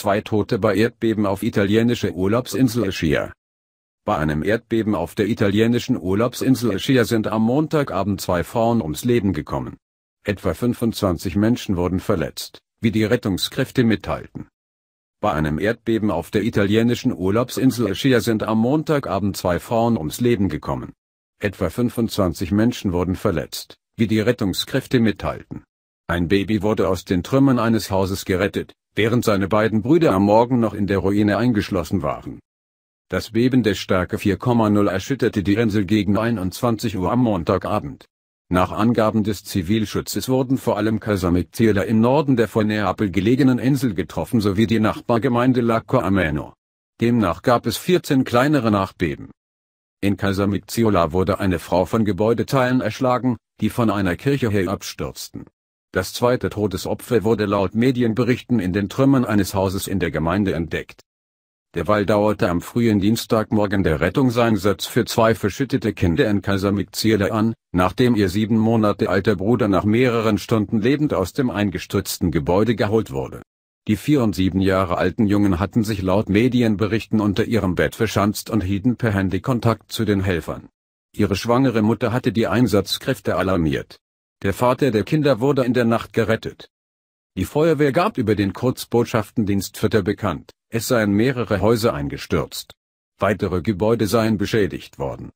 Zwei Tote bei Erdbeben auf italienische Urlaubsinsel Ischia. Bei einem Erdbeben auf der italienischen Urlaubsinsel Ischia sind am Montagabend zwei Frauen ums Leben gekommen. Etwa 25 Menschen wurden verletzt, wie die Rettungskräfte mitteilten. Bei einem Erdbeben auf der italienischen Urlaubsinsel Ischia sind am Montagabend zwei Frauen ums Leben gekommen. Etwa 25 Menschen wurden verletzt, wie die Rettungskräfte mitteilten. Ein Baby wurde aus den Trümmern eines Hauses gerettet, während seine beiden Brüder am Morgen noch in der Ruine eingeschlossen waren. Das Beben der Stärke 4,0 erschütterte die Insel gegen 21 Uhr am Montagabend. Nach Angaben des Zivilschutzes wurden vor allem Casamictierda im Norden der von Neapel gelegenen Insel getroffen sowie die Nachbargemeinde Lacco Ameno. Demnach gab es 14 kleinere Nachbeben. In Casamicciola wurde eine Frau von Gebäudeteilen erschlagen, die von einer Kirche her abstürzten. Das zweite Todesopfer wurde laut Medienberichten in den Trümmern eines Hauses in der Gemeinde entdeckt. Derweil dauerte am frühen Dienstagmorgen der Rettungseinsatz für zwei verschüttete Kinder in Kaisermitzierle an, nachdem ihr sieben Monate alter Bruder nach mehreren Stunden lebend aus dem eingestürzten Gebäude geholt wurde. Die vier und sieben Jahre alten Jungen hatten sich laut Medienberichten unter ihrem Bett verschanzt und hielten per Handy Kontakt zu den Helfern. Ihre schwangere Mutter hatte die Einsatzkräfte alarmiert. Der Vater der Kinder wurde in der Nacht gerettet. Die Feuerwehr gab über den Kurzbotschaftendienst Vierter bekannt, es seien mehrere Häuser eingestürzt. Weitere Gebäude seien beschädigt worden.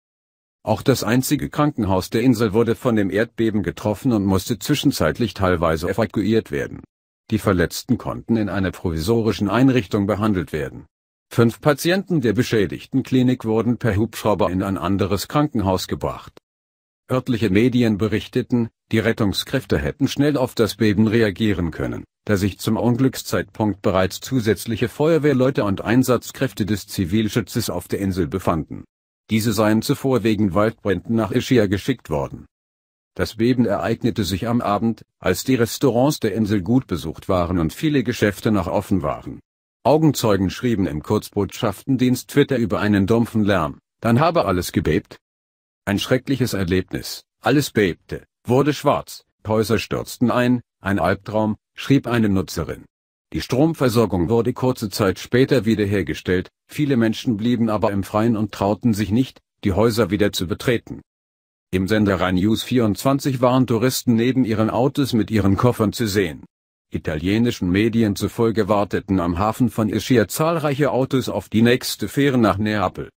Auch das einzige Krankenhaus der Insel wurde von dem Erdbeben getroffen und musste zwischenzeitlich teilweise evakuiert werden. Die Verletzten konnten in einer provisorischen Einrichtung behandelt werden. Fünf Patienten der beschädigten Klinik wurden per Hubschrauber in ein anderes Krankenhaus gebracht. Örtliche Medien berichteten, die Rettungskräfte hätten schnell auf das Beben reagieren können, da sich zum Unglückszeitpunkt bereits zusätzliche Feuerwehrleute und Einsatzkräfte des Zivilschutzes auf der Insel befanden. Diese seien zuvor wegen Waldbränden nach Ischia geschickt worden. Das Beben ereignete sich am Abend, als die Restaurants der Insel gut besucht waren und viele Geschäfte noch offen waren. Augenzeugen schrieben im Kurzbotschaftendienst Twitter über einen dumpfen Lärm, dann habe alles gebebt, ein schreckliches Erlebnis, alles bebte, wurde schwarz, Häuser stürzten ein, ein Albtraum, schrieb eine Nutzerin. Die Stromversorgung wurde kurze Zeit später wiederhergestellt, viele Menschen blieben aber im Freien und trauten sich nicht, die Häuser wieder zu betreten. Im Sender Rhein News 24 waren Touristen neben ihren Autos mit ihren Koffern zu sehen. Italienischen Medien zufolge warteten am Hafen von Ischia zahlreiche Autos auf die nächste Fähre nach Neapel.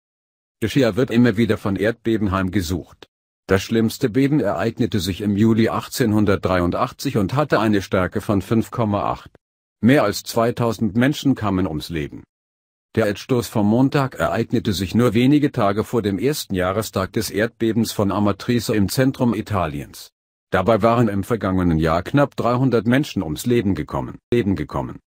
Ischia wird immer wieder von Erdbeben heimgesucht. Das schlimmste Beben ereignete sich im Juli 1883 und hatte eine Stärke von 5,8. Mehr als 2000 Menschen kamen ums Leben. Der Erdstoß vom Montag ereignete sich nur wenige Tage vor dem ersten Jahrestag des Erdbebens von Amatrice im Zentrum Italiens. Dabei waren im vergangenen Jahr knapp 300 Menschen ums Leben gekommen. Leben gekommen.